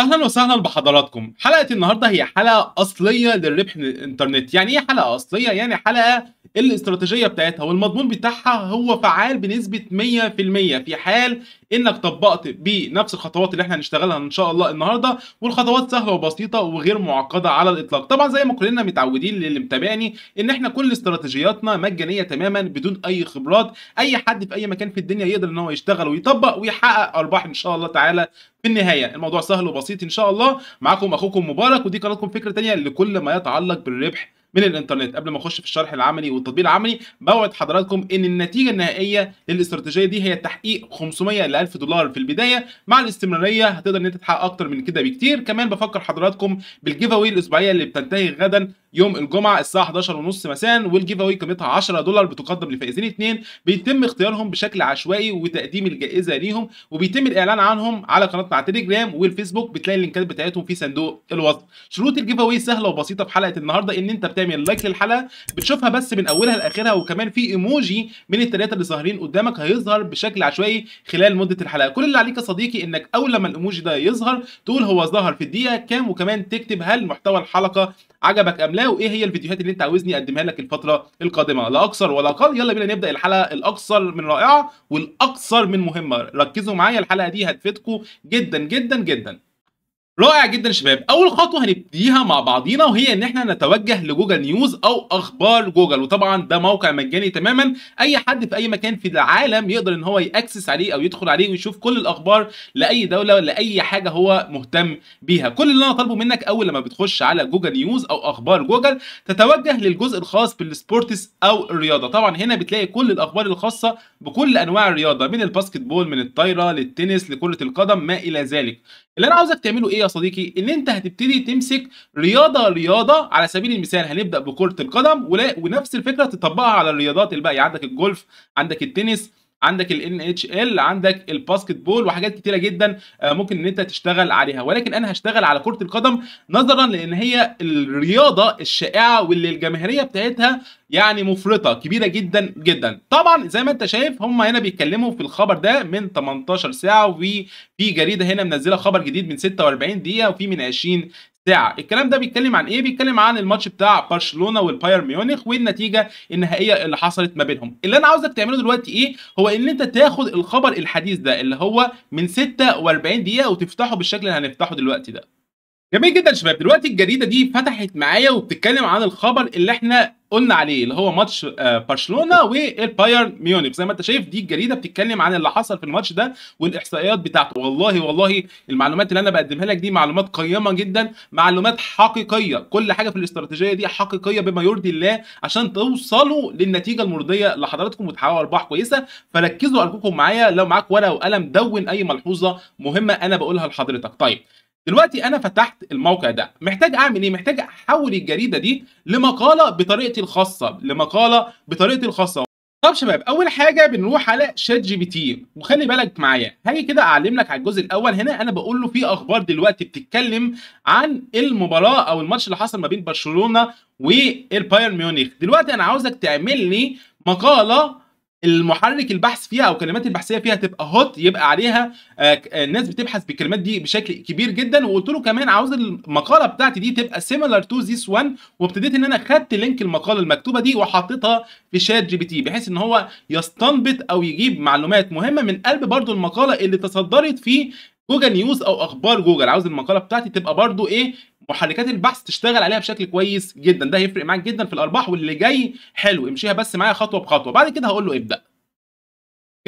اهلا وسهلا بحضراتكم حلقه النهارده هي حلقه اصليه للربح من الانترنت يعني ايه حلقه اصليه يعني حلقه الاستراتيجيه بتاعتها والمضمون بتاعها هو فعال بنسبه 100% في حال انك طبقت بنفس الخطوات اللي احنا هنشتغلها ان شاء الله النهارده والخطوات سهله وبسيطه وغير معقده على الاطلاق طبعا زي ما كلنا متعودين للي متابعني ان احنا كل استراتيجياتنا مجانيه تماما بدون اي خبرات اي حد في اي مكان في الدنيا يقدر ان هو يشتغل ويطبق ويحقق ارباح ان شاء الله تعالى في النهايه الموضوع سهل وبسيط ان شاء الله معاكم اخوكم مبارك ودي قناتكم فكره تانية لكل ما يتعلق بالربح من الانترنت قبل ما اخش في الشرح العملي والتطبيق العملي بوعد حضراتكم ان النتيجه النهائيه للاستراتيجيه دي هي تحقيق 500 ل 1000 دولار في البدايه مع الاستمراريه هتقدر ان انت تحقق اكتر من كده بكتير كمان بفكر حضراتكم بالجيف اوي الاسبوعيه اللي بتنتهي غدا يوم الجمعه الساعه 11:30 مساء والجيف اوي قيمتها 10 دولار بتقدم لفائزين اثنين بيتم اختيارهم بشكل عشوائي وتقديم الجائزه ليهم وبيتم الاعلان عنهم على قناتنا على التليجرام والفيسبوك بتلاقي اللينكات بتاعتهم في صندوق الوصف شروط الجيف اوي سهله وبسيطه في حلقه النهارده ان انت بتعمل لايك للحلقه بتشوفها بس من اولها لاخرها وكمان في ايموجي من الثلاثه اللي ظاهرين قدامك هيظهر بشكل عشوائي خلال مده الحلقه كل اللي عليك يا صديقي انك اول لما الايموجي ده يظهر تقول هو ظهر في الدقيقه كام وكمان تكتب هل محتوى الحلقه عجبك ام لا وايه هي الفيديوهات اللي انت عاوزني اقدمها لك الفتره القادمه لا اكثر ولا اقل يلا بينا نبدا الحلقه الاكثر من رائعه والاكثر من مهمه ركزوا معايا الحلقه دي هتفيدكم جدا جدا جدا رائع جدا يا شباب اول خطوه هنبتديها مع بعضينا وهي ان احنا نتوجه لجوجل نيوز او اخبار جوجل وطبعا ده موقع مجاني تماما اي حد في اي مكان في العالم يقدر ان هو ياكسس عليه او يدخل عليه ويشوف كل الاخبار لاي دوله ولا اي حاجه هو مهتم بيها كل اللي انا طالبه منك اول لما بتخش على جوجل نيوز او اخبار جوجل تتوجه للجزء الخاص بالسبورتس او الرياضه طبعا هنا بتلاقي كل الاخبار الخاصه بكل انواع الرياضه من الباسكت بول من الطايره للتنس لكره القدم ما الى ذلك اللي انا عاوزك تعمله ايه يا صديقي ان انت هتبتدي تمسك رياضه رياضه على سبيل المثال هنبدا بكره القدم ونفس الفكره تطبقها على الرياضات الباقيه عندك الجولف عندك التنس عندك ال NHL عندك الباسكت بول وحاجات كتيره جدا آه، ممكن ان انت تشتغل عليها ولكن انا هشتغل على كره القدم نظرا لان هي الرياضه الشائعه واللي الجماهيريه بتاعتها يعني مفرطه كبيره جدا جدا طبعا زي ما انت شايف هم هنا بيتكلموا في الخبر ده من 18 ساعه وفي جريده هنا منزله خبر جديد من 46 دقيقه وفي من 20 ساعه الكلام ده بيتكلم عن ايه بيتكلم عن الماتش بتاع برشلونه والباير ميونخ والنتيجه النهائيه اللي حصلت ما بينهم اللي انا عاوزك تعمله دلوقتي ايه هو ان انت تاخد الخبر الحديث ده اللي هو من 46 دقيقه وتفتحه بالشكل اللي هنفتحه دلوقتي ده جميل جدا شباب دلوقتي الجريده دي فتحت معايا وبتتكلم عن الخبر اللي احنا قلنا عليه اللي هو ماتش آه، برشلونه والبايرن ميونخ زي ما انت شايف دي الجريده بتتكلم عن اللي حصل في الماتش ده والاحصائيات بتاعته والله والله المعلومات اللي انا بقدمها لك دي معلومات قيمه جدا معلومات حقيقيه كل حاجه في الاستراتيجيه دي حقيقيه بما يرضي الله عشان توصلوا للنتيجه المرضيه لحضراتكم وتحققوا ارباح كويسه فركزوا ارجوكم معايا لو معاك ورقه وقلم دون اي ملحوظه مهمه انا بقولها لحضرتك طيب دلوقتي انا فتحت الموقع ده محتاج اعمل ايه محتاج احول الجريده دي لمقاله بطريقتي الخاصه لمقاله بطريقتي الخاصه طب شباب اول حاجه بنروح على شات جي بي تي وخلي بالك معايا هاجي كده اعلم لك على الجزء الاول هنا انا بقول له في اخبار دلوقتي بتتكلم عن المباراه او الماتش اللي حصل ما بين برشلونه والبايرن ميونخ دلوقتي انا عاوزك تعمل لي مقاله المحرك البحث فيها او كلمات البحثيه فيها تبقى هوت يبقى عليها آه، آه، الناس بتبحث بالكلمات دي بشكل كبير جدا وقلت له كمان عاوز المقاله بتاعتي دي تبقى سيميلر تو ذيس وان وابتديت ان انا خدت لينك المقاله المكتوبه دي وحطيتها في شات جي بي تي بحيث ان هو يستنبط او يجيب معلومات مهمه من قلب برضو المقاله اللي تصدرت في جوجل نيوز او اخبار جوجل عاوز المقاله بتاعتي تبقى برضو ايه محركات البحث تشتغل عليها بشكل كويس جدا ده هيفرق معاك جدا في الارباح واللي جاي حلو امشيها بس معايا خطوه بخطوه بعد كده هقول له ابدا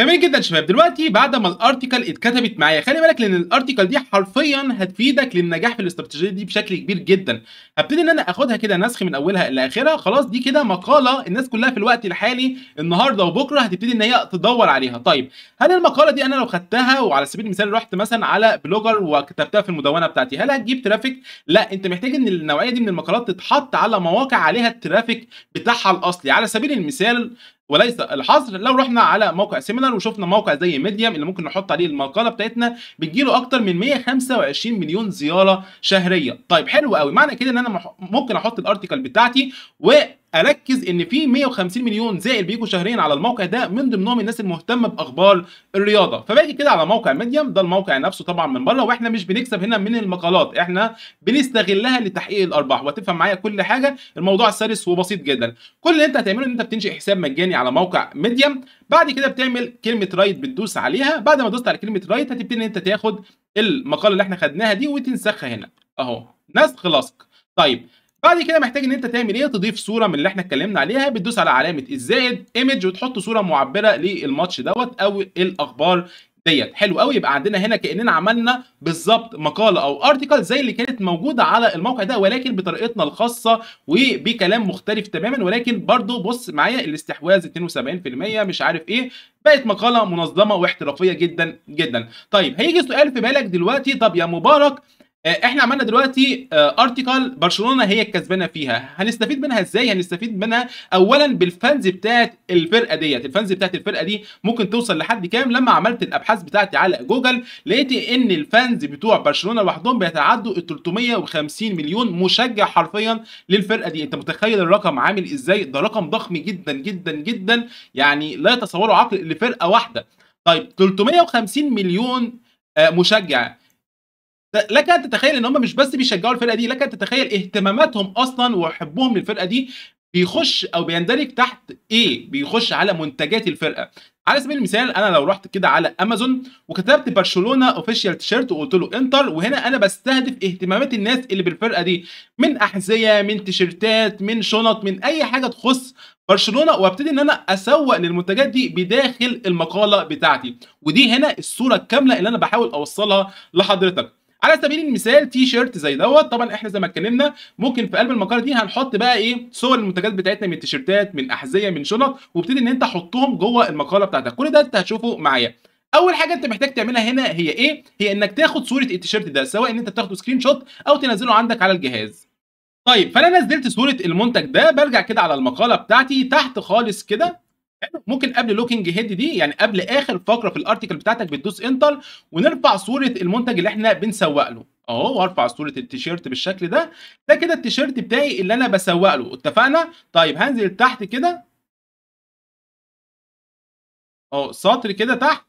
جميل جدا شباب دلوقتي بعد ما الارتيكل اتكتبت معايا خلي بالك لان الارتيكل دي حرفيا هتفيدك للنجاح في الاستراتيجيه دي بشكل كبير جدا هبتدي ان انا اخدها كده نسخ من اولها لاخرها خلاص دي كده مقاله الناس كلها في الوقت الحالي النهارده وبكره هتبتدي ان هي تدور عليها طيب هل المقاله دي انا لو خدتها وعلى سبيل المثال رحت مثلا على بلوجر وكتبتها في المدونه بتاعتي هل هتجيب ترافيك لا انت محتاج ان النوعيه دي من المقالات تتحط على مواقع عليها الترافيك بتاعها الاصلي على سبيل المثال وليس الحصر لو رحنا على موقع سيمينار وشفنا موقع زي ميديم اللي ممكن نحط عليه المقاله بتاعتنا بتجيله اكتر من 125 مليون زياره شهريه طيب حلو قوي معنى كده ان انا ممكن احط الارتكل بتاعتي و اركز ان في 150 مليون زائر بيجوا شهريا على الموقع ده من ضمنهم الناس المهتمه باخبار الرياضه فباجي كده على موقع ميديم ده الموقع نفسه طبعا من بره واحنا مش بنكسب هنا من المقالات احنا بنستغلها لتحقيق الارباح وهتفهم معايا كل حاجه الموضوع سلس وبسيط جدا كل اللي انت هتعمله ان انت بتنشئ حساب مجاني على موقع ميديم بعد كده بتعمل كلمه رايت بتدوس عليها بعد ما دوست على كلمه رايت هتبتدي ان انت تاخد المقاله اللي احنا خدناها دي وتنسخها هنا اهو نسخ لصق طيب بعد كده محتاج ان انت تعمل ايه تضيف صوره من اللي احنا اتكلمنا عليها بتدوس على علامه الزائد ايمج وتحط صوره معبره للماتش دوت او الاخبار ديت حلو قوي يبقى عندنا هنا كاننا عملنا بالظبط مقاله او ارتكل زي اللي كانت موجوده على الموقع ده ولكن بطريقتنا الخاصه وبكلام مختلف تماما ولكن برضو بص معايا الاستحواذ 72% مش عارف ايه بقت مقاله منظمه واحترافيه جدا جدا طيب هيجي سؤال في بالك دلوقتي طب يا مبارك آه، احنا عملنا دلوقتي ارتكل آه، برشلونه هي الكسبانه فيها هنستفيد منها ازاي هنستفيد منها اولا بالفانز بتاعه الفرقه ديت الفانز بتاعه الفرقه دي ممكن توصل لحد كام لما عملت الابحاث بتاعتي على جوجل لقيت ان الفانز بتوع برشلونه لوحدهم بيتعدوا ال 350 مليون مشجع حرفيا للفرقه دي انت متخيل الرقم عامل ازاي ده رقم ضخم جدا جدا جدا يعني لا يتصوره عقل لفرقه واحده طيب 350 مليون آه، مشجع لك ان تتخيل ان هم مش بس بيشجعوا الفرقه دي لك ان تتخيل اهتماماتهم اصلا وحبهم للفرقه دي بيخش او بيندرج تحت ايه بيخش على منتجات الفرقه على سبيل المثال انا لو رحت كده على امازون وكتبت برشلونه اوفيشال تيشيرت وقلت له انتر وهنا انا بستهدف اهتمامات الناس اللي بالفرقه دي من احذيه من تيشيرتات من شنط من اي حاجه تخص برشلونه وابتدي ان انا اسوق للمنتجات دي بداخل المقاله بتاعتي ودي هنا الصوره الكامله اللي انا بحاول اوصلها لحضرتك على سبيل المثال تي شيرت زي دوت طبعا احنا زي ما اتكلمنا ممكن في قلب المقاله دي هنحط بقى ايه صور المنتجات بتاعتنا من تيشيرتات من احذيه من شنط وابتدي ان انت تحطهم جوه المقاله بتاعتك كل ده انت هتشوفه معايا اول حاجه انت محتاج تعملها هنا هي ايه هي انك تاخد صوره التيشيرت ده سواء ان انت بتاخده سكرين شوت او تنزله عندك على الجهاز طيب فانا نزلت صوره المنتج ده برجع كده على المقاله بتاعتي تحت خالص كده ممكن قبل لوكينج هيد دي يعني قبل اخر فقره في الارتيكل بتاعتك بتدوس انتر ونرفع صوره المنتج اللي احنا بنسوق له اهو وارفع صوره التيشيرت بالشكل ده ده كده التيشيرت بتاعي اللي انا بسوق له اتفقنا طيب هنزل تحت كده اهو سطر كده تحت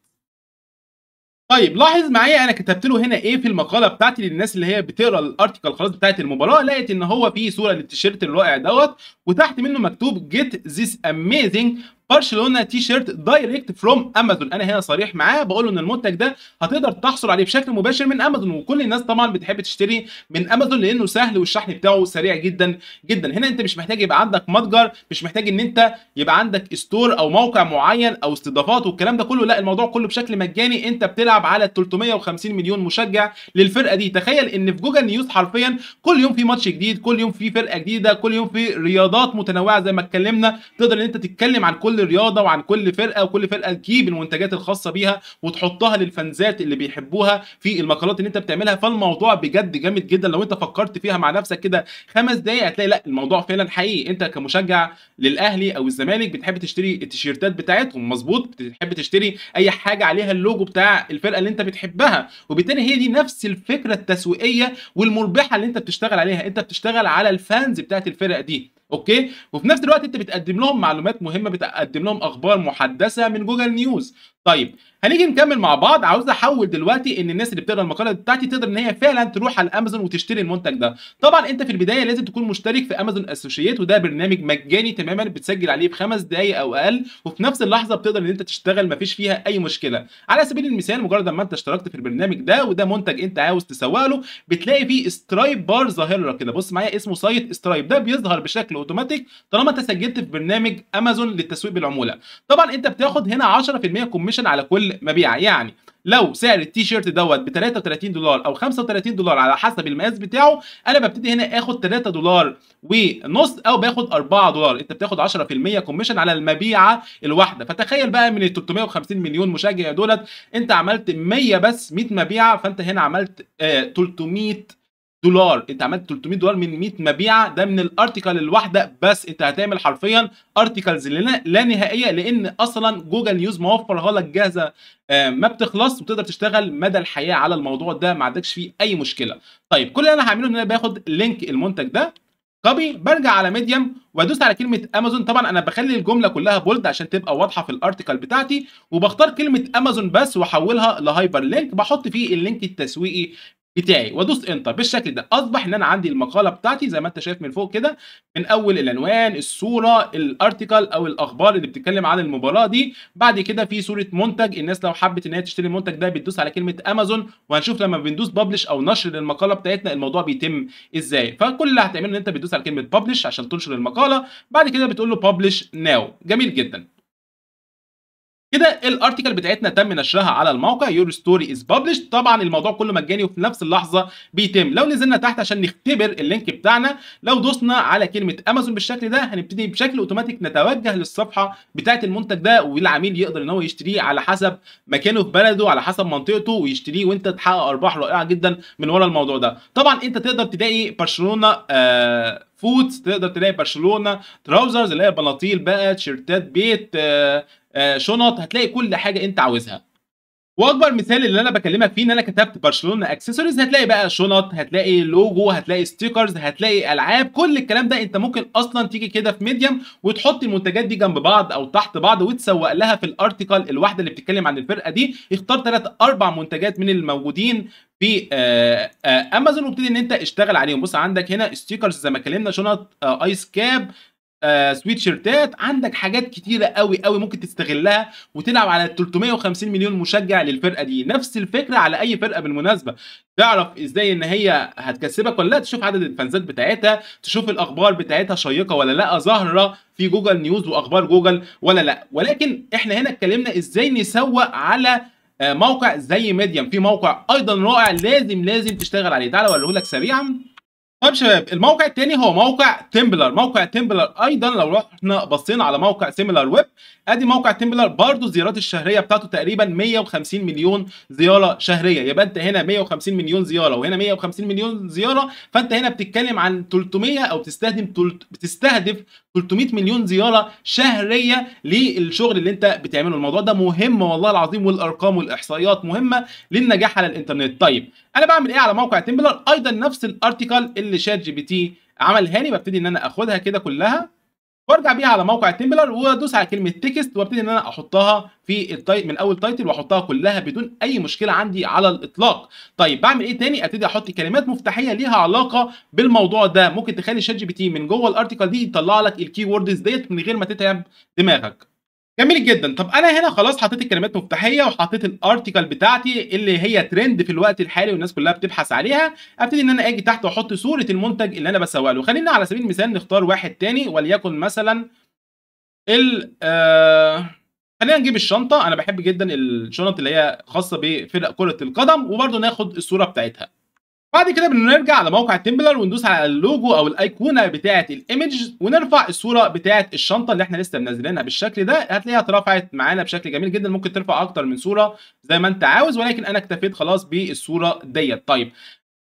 طيب لاحظ معايا انا كتبت له هنا ايه في المقاله بتاعتي للناس اللي هي بتقرا الارتيكل خلاص بتاعت المباراه لقيت ان هو في صوره للتيشيرت الرائع دوت وتحت منه مكتوب جيت ذيس اميزنج برشلونه تي شيرت دايركت فروم امازون انا هنا صريح معاه بقول له ان المنتج ده هتقدر تحصل عليه بشكل مباشر من امازون وكل الناس طبعا بتحب تشتري من امازون لانه سهل والشحن بتاعه سريع جدا جدا هنا انت مش محتاج يبقى عندك متجر مش محتاج ان انت يبقى عندك ستور او موقع معين او استضافات والكلام ده كله لا الموضوع كله بشكل مجاني انت بتلعب على 350 مليون مشجع للفرقه دي تخيل ان في جوجل نيوز حرفيا كل يوم في ماتش جديد كل يوم في فرقه جديده كل يوم في رياضات متنوعه زي ما اتكلمنا تقدر ان انت تتكلم عن كل كل رياضه وعن كل فرقه وكل فرقه تجيب المنتجات الخاصه بيها وتحطها للفانزات اللي بيحبوها في المقالات اللي انت بتعملها فالموضوع بجد جامد جدا لو انت فكرت فيها مع نفسك كده خمس دقايق هتلاقي لا الموضوع فعلا حقيقي انت كمشجع للاهلي او الزمالك بتحب تشتري التيشيرتات بتاعتهم مظبوط بتحب تشتري اي حاجه عليها اللوجو بتاع الفرقه اللي انت بتحبها وبالتالي هي دي نفس الفكره التسويقيه والمربحه اللي انت بتشتغل عليها انت بتشتغل على الفانز بتاعت الفرق دي اوكي وفي نفس الوقت انت بتقدم لهم معلومات مهمه بتقدم لهم اخبار محدثه من جوجل نيوز طيب هنيجي نكمل مع بعض عاوز احول دلوقتي ان الناس اللي بتقرا المقاله بتاعتي تقدر ان هي فعلا تروح على امازون وتشتري المنتج ده طبعا انت في البدايه لازم تكون مشترك في امازون اسوشيت وده برنامج مجاني تماما بتسجل عليه بخمس دقائق او اقل وفي نفس اللحظه بتقدر ان انت تشتغل مفيش فيها اي مشكله على سبيل المثال مجرد ما انت اشتركت في البرنامج ده وده منتج انت عاوز تسوق له بتلاقي فيه سترايب بار ظاهر لك كده بص معايا اسمه سايت سترايب ده بيظهر بشكل اوتوماتيك طالما انت سجلت في برنامج امازون للتسويق بالعموله طبعا انت بتاخد هنا 10% كوميشن كوميشن على كل مبيعه يعني لو سعر التيشيرت دوت ب 33 دولار او 35 دولار على حسب المقاس بتاعه انا ببتدي هنا اخد 3 دولار ونص او باخد 4 دولار انت بتاخد 10% كوميشن على المبيعه الواحده فتخيل بقى من ال 350 مليون مشجع دولت انت عملت 100 بس 100 مبيعه فانت هنا عملت آه 300 دولار انت عملت 300 دولار من 100 مبيعه ده من الارتيكل الواحده بس انت هتعمل حرفيا ارتيكلز لا نهائيه لان اصلا جوجل نيوز موفرها لك جاهزه آه، ما بتخلص وتقدر تشتغل مدى الحياه على الموضوع ده ما عندكش فيه اي مشكله طيب كل اللي انا هعمله ان انا باخد لينك المنتج ده كوبي برجع على ميديم وادوس على كلمه امازون طبعا انا بخلي الجمله كلها بولد عشان تبقى واضحه في الارتكل بتاعتي وبختار كلمه امازون بس واحولها لهايبر لينك بحط فيه اللينك التسويقي بتاعي وادوس انتر بالشكل ده اصبح ان انا عندي المقاله بتاعتي زي ما انت شايف من فوق كده من اول العنوان الصوره الارتيكل او الاخبار اللي بتتكلم عن المباراه دي بعد كده في صوره منتج الناس لو حبت ان هي تشتري المنتج ده بتدوس على كلمه امازون وهنشوف لما بندوس ببلش او نشر للمقاله بتاعتنا الموضوع بيتم ازاي فكل اللي هتعمله ان انت بتدوس على كلمه ببلش عشان تنشر المقاله بعد كده بتقول له ببلش ناو جميل جدا كده الارتيكل بتاعتنا تم نشرها على الموقع يور ستوري از ببلش طبعا الموضوع كله مجاني وفي نفس اللحظه بيتم لو نزلنا تحت عشان نختبر اللينك بتاعنا لو دوسنا على كلمه امازون بالشكل ده هنبتدي بشكل اوتوماتيك نتوجه للصفحه بتاعه المنتج ده والعميل يقدر ان هو يشتريه على حسب مكانه في بلده على حسب منطقته ويشتريه وانت تحقق ارباح رائعه جدا من ورا الموضوع ده طبعا انت تقدر تلاقي برشلونه آه فوت تقدر تلاقي برشلونه تراوزرز اللي هي بناطيل بقى تيشيرتات بيت آه، آه، شنط هتلاقي كل حاجه انت عاوزها واكبر مثال اللي انا بكلمك فيه ان انا كتبت برشلونه اكسسوارز هتلاقي بقى شنط هتلاقي لوجو هتلاقي ستيكرز هتلاقي العاب كل الكلام ده انت ممكن اصلا تيجي كده في ميديم وتحط المنتجات دي جنب بعض او تحت بعض وتسوق لها في الارتيكل الواحده اللي بتتكلم عن الفرقه دي اختار ثلاث اربع منتجات من الموجودين في امازون آه، آه، وابتدي ان انت اشتغل عليهم بص عندك هنا ستيكرز زي ما اتكلمنا شنط ايس آه، كاب آه، سويت شيرتات عندك حاجات كتيره قوي قوي ممكن تستغلها وتلعب على 350 مليون مشجع للفرقه دي نفس الفكره على اي فرقه بالمناسبه تعرف ازاي ان هي هتكسبك ولا لا تشوف عدد الفانزات بتاعتها تشوف الاخبار بتاعتها شيقه ولا لا ظاهره في جوجل نيوز واخبار جوجل ولا لا ولكن احنا هنا اتكلمنا ازاي نسوق على آه، موقع زي ميديم في موقع ايضا رائع لازم لازم تشتغل عليه تعالى اوريه لك سريعا طيب شباب الموقع الثاني هو موقع تمبلر موقع تمبلر ايضا لو رحنا بصينا على موقع سيميلر ويب ادي موقع تمبلر برضو الزيارات الشهريه بتاعته تقريبا 150 مليون زياره شهريه يبقى انت هنا 150 مليون زياره وهنا 150 مليون زياره فانت هنا بتتكلم عن 300 او بتستهدف بتستهدف 300 مليون زياره شهريه للشغل اللي انت بتعمله الموضوع ده مهم والله العظيم والارقام والاحصائيات مهمه للنجاح على الانترنت طيب انا بعمل ايه على موقع تمبلر ايضا نفس الارتيكل اللي شات جي بي تي عملها لي ببتدي ان انا اخدها كده كلها وارجع بيها على موقع تمبلر وادوس على كلمه تكست وابتدي ان انا احطها في التايتل من اول تايتل واحطها كلها بدون اي مشكله عندي على الاطلاق طيب بعمل ايه تاني ابتدي احط كلمات مفتاحيه ليها علاقه بالموضوع ده ممكن تخلي شات جي بي تي من جوه الارتكل دي يطلع لك الكي ووردز ديت من غير ما تتعب دماغك جميل جدا طب انا هنا خلاص حطيت الكلمات مفتاحيه وحطيت الارتيكل بتاعتي اللي هي ترند في الوقت الحالي والناس كلها بتبحث عليها ابتدي ان انا اجي تحت واحط صوره المنتج اللي انا بسوق له خلينا على سبيل المثال نختار واحد تاني وليكن مثلا ال آه خلينا نجيب الشنطه انا بحب جدا الشنط اللي هي خاصه بفرق كره القدم وبرده ناخد الصوره بتاعتها بعد كده بنرجع على موقع تمبلر وندوس على اللوجو او الايقونه بتاعه الايمج ونرفع الصوره بتاعه الشنطه اللي احنا لسه منزلينها بالشكل ده هتلاقيها اترفعت معانا بشكل جميل جدا ممكن ترفع اكتر من صوره زي ما انت عاوز ولكن انا اكتفيت خلاص بالصوره ديت طيب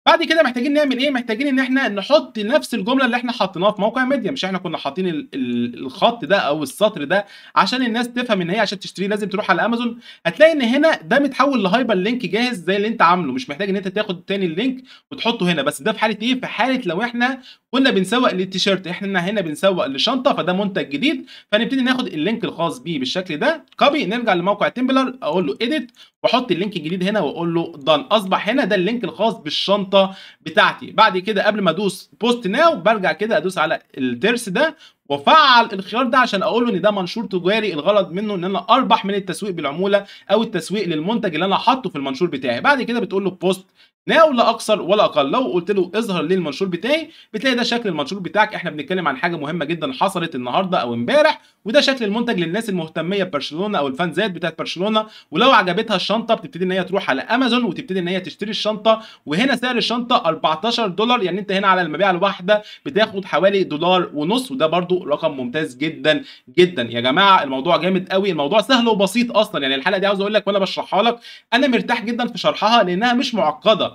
بعد كده محتاجين نعمل ايه محتاجين ان احنا نحط نفس الجمله اللي احنا حطيناها في موقع ميديا مش احنا كنا حاطين الخط ده او السطر ده عشان الناس تفهم ان هي عشان تشتري لازم تروح على امازون هتلاقي ان هنا ده متحول لهايبر لينك جاهز زي اللي انت عامله مش محتاج ان انت تاخد تاني اللينك وتحطه هنا بس ده في حاله ايه في حاله لو احنا كنا بنسوق للتيشيرت احنا هنا بنسوق لشنطه فده منتج جديد فنبتدي ناخد اللينك الخاص بيه بالشكل ده كوبي نرجع لموقع تمبلر اقول له ايديت واحط اللينك الجديد هنا واقول له دان اصبح هنا ده اللينك الخاص بالشنطه الخريطه بتاعتي بعد كده قبل ما ادوس بوست ناو برجع كده ادوس على الترس ده وفعل الخيار ده عشان اقول ان ده منشور تجاري الغرض منه ان انا اربح من التسويق بالعموله او التسويق للمنتج اللي انا حاطه في المنشور بتاعي بعد كده بتقول له بوست لا ولا اكثر ولا اقل لو قلت له اظهر لي المنشور بتاعي بتلاقي ده شكل المنشور بتاعك احنا بنتكلم عن حاجه مهمه جدا حصلت النهارده او امبارح وده شكل المنتج للناس المهتميه ببرشلونه او الفانزات بتاعت برشلونه ولو عجبتها الشنطه بتبتدي ان هي تروح على امازون وتبتدي ان هي تشتري الشنطه وهنا سعر الشنطه 14 دولار يعني انت هنا على المبيعه الواحده بتاخد حوالي دولار ونص وده برده رقم ممتاز جدا جدا يا جماعه الموضوع جامد قوي الموضوع سهل وبسيط اصلا يعني الحلقه دي عاوز اقول لك وانا بشرحها لك انا مرتاح جدا في شرحها لانها مش معقده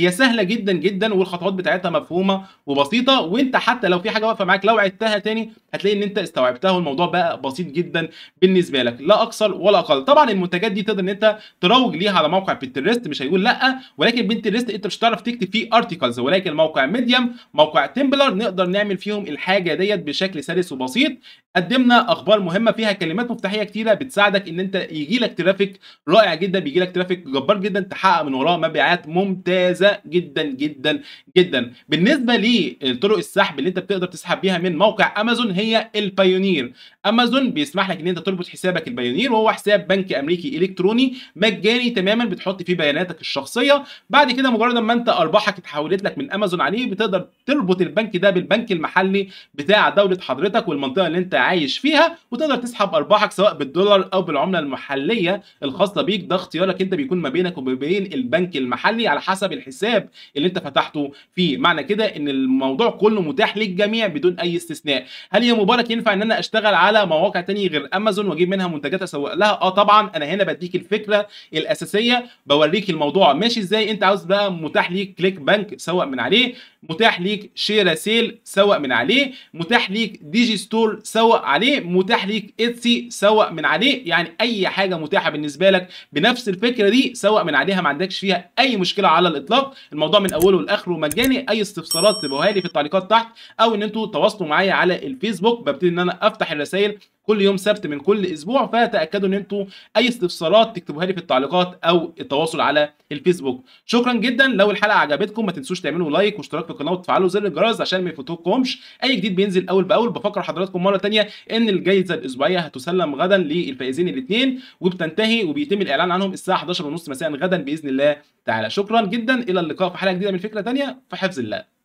هي سهله جدا جدا والخطوات بتاعتها مفهومه وبسيطه وانت حتى لو في حاجه واقفه معاك لو عدتها تاني هتلاقي ان انت استوعبتها والموضوع بقى بسيط جدا بالنسبه لك لا اكثر ولا اقل طبعا المنتجات دي تقدر ان انت تروج ليها على موقع بنترست مش هيقول لا ولكن بنترست انت مش هتعرف تكتب فيه ارتكلز ولكن موقع ميديم موقع تمبلر نقدر نعمل فيهم الحاجه ديت بشكل سلس وبسيط قدمنا اخبار مهمه فيها كلمات مفتاحيه كتيره بتساعدك ان انت يجي لك ترافيك رائع جدا بيجي لك ترافيك جبار جدا تحقق من وراه مبيعات ممتازه جدا جدا جدا بالنسبه لطرق السحب اللي انت بتقدر تسحب بيها من موقع امازون هي البايونير امازون بيسمح لك ان انت تربط حسابك البايونير وهو حساب بنك امريكي الكتروني مجاني تماما بتحط فيه بياناتك الشخصيه بعد كده مجرد ما انت ارباحك اتحولت لك من امازون عليه بتقدر تربط البنك ده بالبنك المحلي بتاع دوله حضرتك والمنطقه اللي انت عايش فيها وتقدر تسحب ارباحك سواء بالدولار او بالعمله المحليه الخاصه بيك ده اختيارك انت بيكون ما بينك وما بين البنك المحلي على حسب الحساب الحساب اللي انت فتحته فيه معنى كده ان الموضوع كله متاح للجميع بدون اي استثناء هل يا مبارك ينفع ان انا اشتغل على مواقع تانية غير امازون واجيب منها منتجات اسوق لها اه طبعا انا هنا بديك الفكره الاساسيه بوريك الموضوع ماشي ازاي انت عاوز بقى متاح ليك كليك بنك سوق من عليه متاح ليك شيرا سيل سوق من عليه متاح ليك ديجي ستور سوق عليه متاح ليك اتسي سوق من عليه يعني اي حاجه متاحه بالنسبه لك بنفس الفكره دي سوق من عليها ما عندكش فيها اي مشكله على الاطلاق بالظبط الموضوع من اوله لاخره مجاني اي استفسارات تبقوها لي في التعليقات تحت او ان انتوا تواصلوا معايا على الفيسبوك ببتدي ان انا افتح الرسائل كل يوم سبت من كل اسبوع فتاكدوا ان انتوا اي استفسارات تكتبوها لي في التعليقات او التواصل على الفيسبوك شكرا جدا لو الحلقه عجبتكم ما تنسوش تعملوا لايك واشتراك في القناه وتفعلوا زر الجرس عشان ما يفوتكمش اي جديد بينزل اول باول بفكر حضراتكم مره ثانيه ان الجائزه الاسبوعيه هتسلم غدا للفائزين الاثنين وبتنتهي وبيتم الاعلان عنهم الساعه 11:30 مساء غدا باذن الله تعالى شكرا جدا الى اللقاء في حلقه جديده من فكره ثانيه في حفظ الله